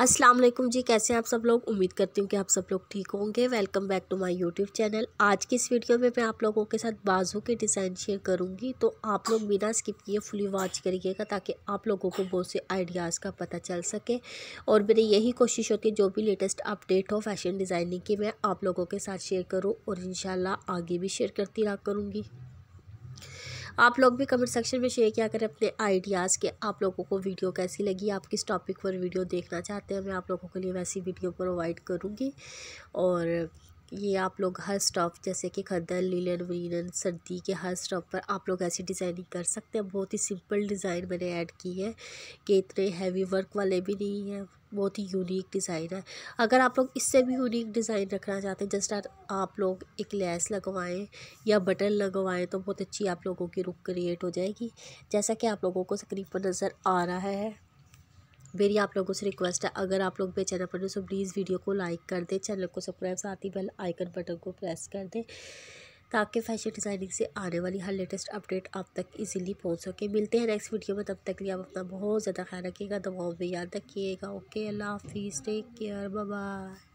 अस्सलाम वालेकुम जी कैसे हैं आप सब लोग उम्मीद करती हूँ कि आप सब लोग ठीक होंगे welcome back to my YouTube channel आज की इस वीडियो में मैं आप लोगों के साथ बाजू के डिज़ाइन शेयर करूँगी तो आप लोग बिना स्किप किए फुली वॉच करिएगा ताकि आप लोगों को बहुत से आइडियाज़ का पता चल सके और मेरी यही कोशिश होती है जो भी लेटेस्ट अपडेट हो फैशन डिज़ाइनिंग की मैं आप लोगों के साथ शेयर करूँ और इन आगे भी शेयर करती रहा करूँगी आप लोग भी कमेंट सेक्शन में शेयर किया करें अपने आइडियाज़ के आप लोगों को वीडियो कैसी लगी आप किस टॉपिक पर वीडियो देखना चाहते हैं मैं आप लोगों के लिए वैसी वीडियो प्रोवाइड करूँगी और ये आप लोग हर स्टॉप जैसे कि खदर लीलन वीलन सर्दी के हर स्टॉप पर आप लोग ऐसी डिज़ाइनिंग कर सकते हैं बहुत ही सिंपल डिज़ाइन मैंने ऐड की है कि इतने हैवी वर्क वाले भी नहीं हैं बहुत ही यूनिक डिज़ाइन है अगर आप लोग इससे भी यूनिक डिज़ाइन रखना चाहते हैं जस्ट आप लोग एक लेस लगवाएं या बटन लगवाएं तो बहुत अच्छी आप लोगों की रुक क्रिएट हो जाएगी जैसा कि आप लोगों को स्क्रीन पर नज़र आ रहा है मेरी आप लोगों से रिक्वेस्ट है अगर आप लोग मेरे चैनल पर सो प्लीज़ वीडियो को लाइक कर दें चैनल को सब्सक्राइब साथ ही बेल आइकन बटन को प्रेस कर दें ताकि फैशन डिज़ाइनिंग से आने वाली हर लेटेस्ट अपडेट आप तक इजीली पहुंच सके मिलते हैं नेक्स्ट वीडियो में तब तक लिए आप अपना बहुत ज़्यादा ख्याल रखिएगा दवाओं में याद रखिएगा ओके अल्लाह हाफिज़ टेक केयर बाय